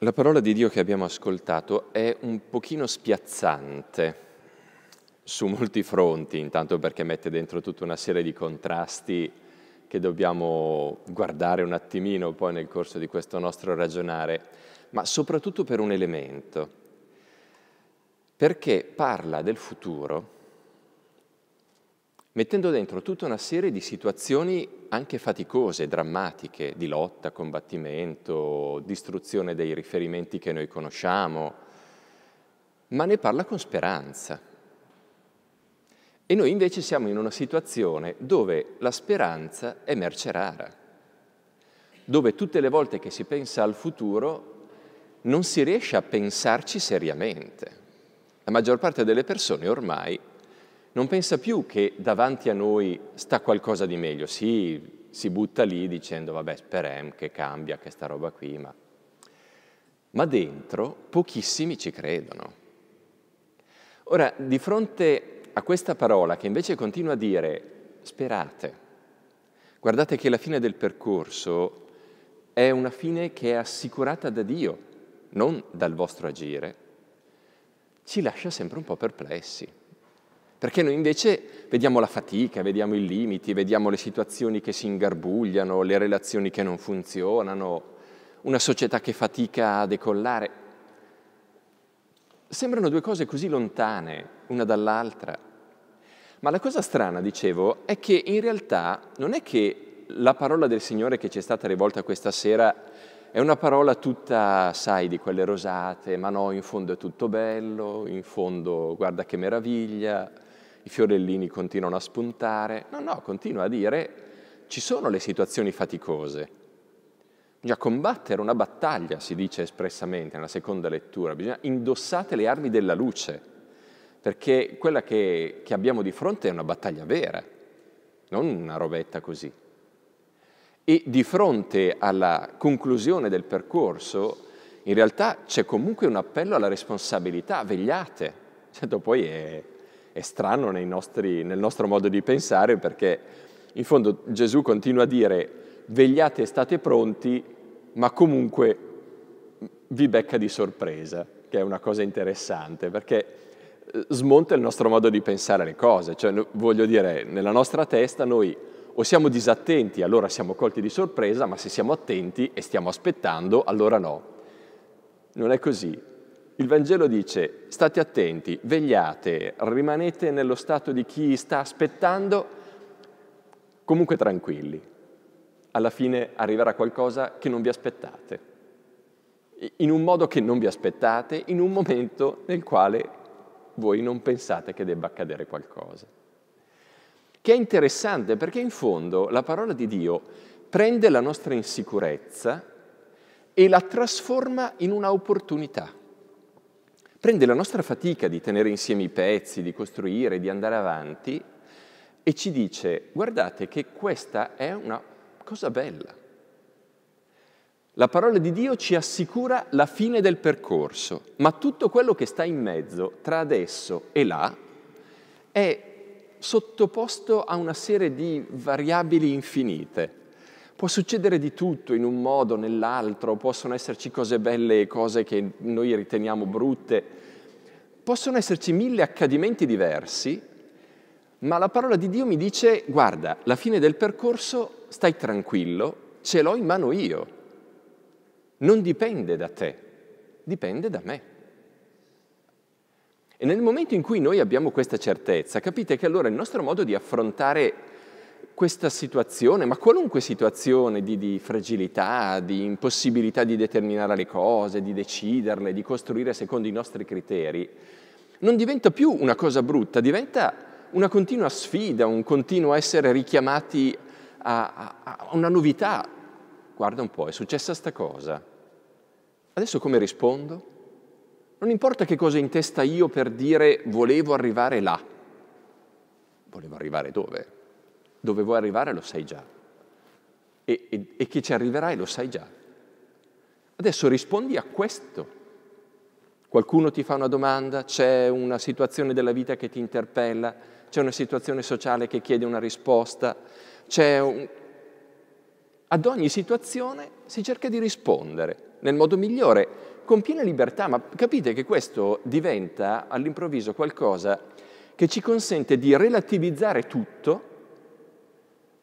La parola di Dio che abbiamo ascoltato è un pochino spiazzante su molti fronti, intanto perché mette dentro tutta una serie di contrasti che dobbiamo guardare un attimino poi nel corso di questo nostro ragionare, ma soprattutto per un elemento, perché parla del futuro mettendo dentro tutta una serie di situazioni anche faticose, drammatiche, di lotta, combattimento, distruzione dei riferimenti che noi conosciamo, ma ne parla con speranza. E noi invece siamo in una situazione dove la speranza è merce rara, dove tutte le volte che si pensa al futuro non si riesce a pensarci seriamente. La maggior parte delle persone ormai non pensa più che davanti a noi sta qualcosa di meglio. Sì, si butta lì dicendo, vabbè, sperem che cambia, che sta roba qui, ma... Ma dentro pochissimi ci credono. Ora, di fronte a questa parola che invece continua a dire, sperate, guardate che la fine del percorso è una fine che è assicurata da Dio, non dal vostro agire, ci lascia sempre un po' perplessi. Perché noi invece vediamo la fatica, vediamo i limiti, vediamo le situazioni che si ingarbugliano, le relazioni che non funzionano, una società che fatica a decollare. Sembrano due cose così lontane una dall'altra. Ma la cosa strana, dicevo, è che in realtà non è che la parola del Signore che ci è stata rivolta questa sera è una parola tutta, sai, di quelle rosate, ma no, in fondo è tutto bello, in fondo guarda che meraviglia, i fiorellini continuano a spuntare. No, no, continua a dire ci sono le situazioni faticose. Bisogna combattere una battaglia, si dice espressamente nella seconda lettura, bisogna indossate le armi della luce, perché quella che, che abbiamo di fronte è una battaglia vera, non una robetta così. E di fronte alla conclusione del percorso, in realtà c'è comunque un appello alla responsabilità, vegliate. Certo, poi è, è strano nostri, nel nostro modo di pensare perché in fondo Gesù continua a dire vegliate e state pronti, ma comunque vi becca di sorpresa, che è una cosa interessante perché eh, smonta il nostro modo di pensare le cose, cioè voglio dire nella nostra testa noi o siamo disattenti, allora siamo colti di sorpresa, ma se siamo attenti e stiamo aspettando, allora no. Non è così. Il Vangelo dice, state attenti, vegliate, rimanete nello stato di chi sta aspettando, comunque tranquilli. Alla fine arriverà qualcosa che non vi aspettate, in un modo che non vi aspettate, in un momento nel quale voi non pensate che debba accadere qualcosa. Che è interessante perché in fondo la parola di Dio prende la nostra insicurezza e la trasforma in una opportunità prende la nostra fatica di tenere insieme i pezzi, di costruire, di andare avanti e ci dice guardate che questa è una cosa bella. La parola di Dio ci assicura la fine del percorso, ma tutto quello che sta in mezzo tra adesso e là è sottoposto a una serie di variabili infinite Può succedere di tutto in un modo o nell'altro, possono esserci cose belle e cose che noi riteniamo brutte, possono esserci mille accadimenti diversi, ma la parola di Dio mi dice guarda, la fine del percorso stai tranquillo, ce l'ho in mano io, non dipende da te, dipende da me. E nel momento in cui noi abbiamo questa certezza, capite che allora il nostro modo di affrontare questa situazione, ma qualunque situazione di, di, fragilità, di impossibilità di determinare le cose, di deciderle, di costruire secondo i nostri criteri, non diventa più una cosa brutta, diventa una continua sfida, un continuo essere richiamati a, a, a una novità. Guarda un po', è successa sta cosa. Adesso come rispondo? Non importa che cosa in testa io per dire volevo arrivare là. Volevo arrivare dove? Dove vuoi arrivare lo sai già. E, e, e che ci arriverai lo sai già. Adesso rispondi a questo. Qualcuno ti fa una domanda, c'è una situazione della vita che ti interpella, c'è una situazione sociale che chiede una risposta, c'è un... Ad ogni situazione si cerca di rispondere nel modo migliore, con piena libertà, ma capite che questo diventa all'improvviso qualcosa che ci consente di relativizzare tutto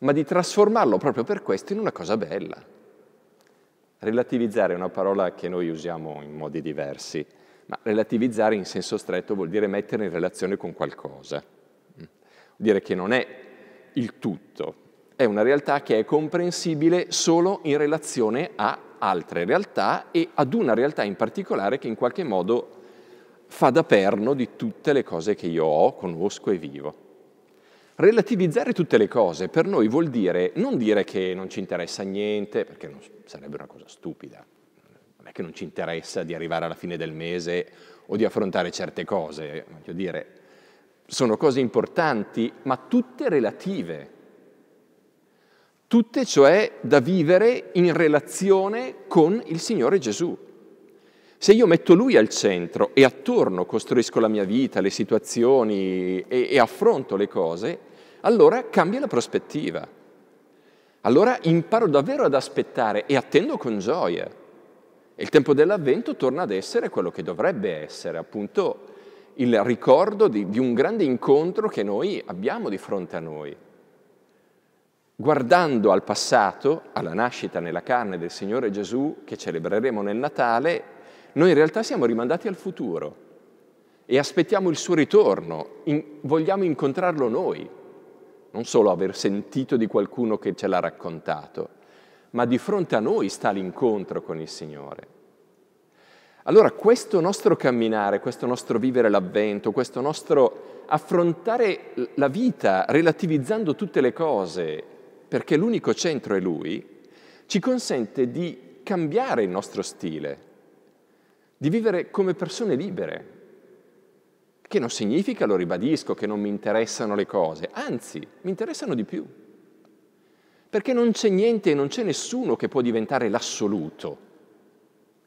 ma di trasformarlo proprio per questo in una cosa bella. Relativizzare è una parola che noi usiamo in modi diversi, ma relativizzare in senso stretto vuol dire mettere in relazione con qualcosa, vuol dire che non è il tutto, è una realtà che è comprensibile solo in relazione a altre realtà e ad una realtà in particolare che in qualche modo fa da perno di tutte le cose che io ho, conosco e vivo. Relativizzare tutte le cose per noi vuol dire non dire che non ci interessa niente, perché non, sarebbe una cosa stupida, non è che non ci interessa di arrivare alla fine del mese o di affrontare certe cose, eh, voglio dire, sono cose importanti, ma tutte relative, tutte cioè da vivere in relazione con il Signore Gesù. Se io metto lui al centro e attorno costruisco la mia vita, le situazioni e, e affronto le cose, allora cambia la prospettiva. Allora imparo davvero ad aspettare e attendo con gioia. E il tempo dell'avvento torna ad essere quello che dovrebbe essere, appunto il ricordo di, di un grande incontro che noi abbiamo di fronte a noi. Guardando al passato, alla nascita nella carne del Signore Gesù che celebreremo nel Natale, noi in realtà siamo rimandati al futuro e aspettiamo il suo ritorno, in, vogliamo incontrarlo noi, non solo aver sentito di qualcuno che ce l'ha raccontato, ma di fronte a noi sta l'incontro con il Signore. Allora questo nostro camminare, questo nostro vivere l'avvento, questo nostro affrontare la vita relativizzando tutte le cose, perché l'unico centro è Lui, ci consente di cambiare il nostro stile, di vivere come persone libere, che non significa, lo ribadisco, che non mi interessano le cose, anzi, mi interessano di più, perché non c'è niente e non c'è nessuno che può diventare l'assoluto,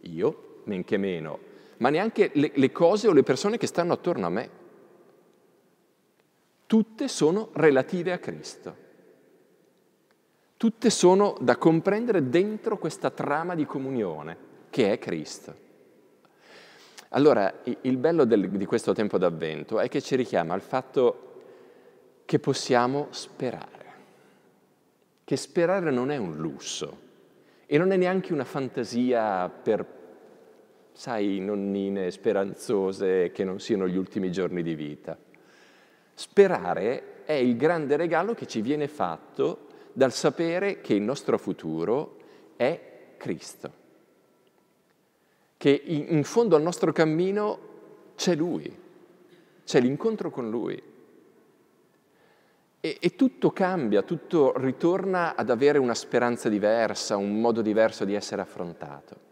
io, men che meno, ma neanche le, le cose o le persone che stanno attorno a me. Tutte sono relative a Cristo. Tutte sono da comprendere dentro questa trama di comunione che è Cristo. Allora, il bello del, di questo tempo d'avvento è che ci richiama al fatto che possiamo sperare, che sperare non è un lusso e non è neanche una fantasia per, sai, nonnine speranzose che non siano gli ultimi giorni di vita. Sperare è il grande regalo che ci viene fatto dal sapere che il nostro futuro è Cristo che in fondo al nostro cammino c'è Lui, c'è l'incontro con Lui. E, e, tutto cambia, tutto ritorna ad avere una speranza diversa, un modo diverso di essere affrontato.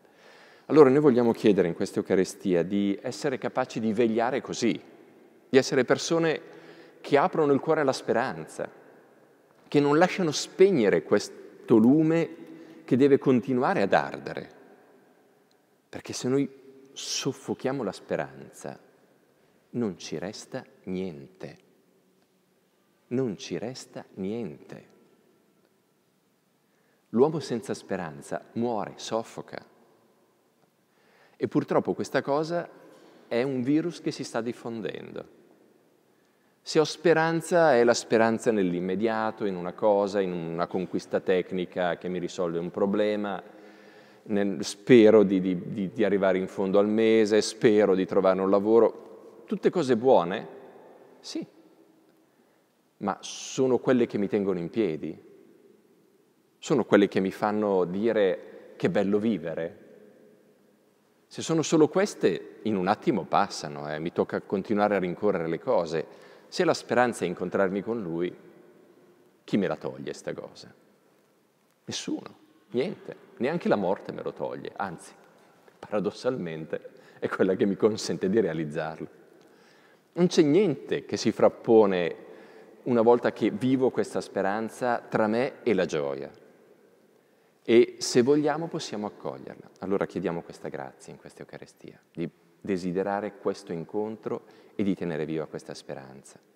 Allora noi vogliamo chiedere in questa Eucaristia di essere capaci di vegliare così, di essere persone che aprono il cuore alla speranza, che non lasciano spegnere questo lume che deve continuare ad ardere perché se noi soffochiamo la speranza, non ci resta niente. Non ci resta niente. L'uomo senza speranza muore, soffoca. E purtroppo questa cosa è un virus che si sta diffondendo. Se ho speranza è la speranza nell'immediato, in una cosa, in una conquista tecnica che mi risolve un problema, nel, spero di, di, di arrivare in fondo al mese, spero di trovare un lavoro, tutte cose buone, sì, ma sono quelle che mi tengono in piedi, sono quelle che mi fanno dire che bello vivere. Se sono solo queste, in un attimo passano, eh, mi tocca continuare a rincorrere le cose. Se la speranza è incontrarmi con lui, chi me la toglie sta cosa? Nessuno, niente neanche la morte me lo toglie, anzi, paradossalmente è quella che mi consente di realizzarlo. Non c'è niente che si frappone una volta che vivo questa speranza tra me e la gioia. E se vogliamo possiamo accoglierla. Allora chiediamo questa grazia in questa Eucaristia, di desiderare questo incontro e di tenere viva questa speranza.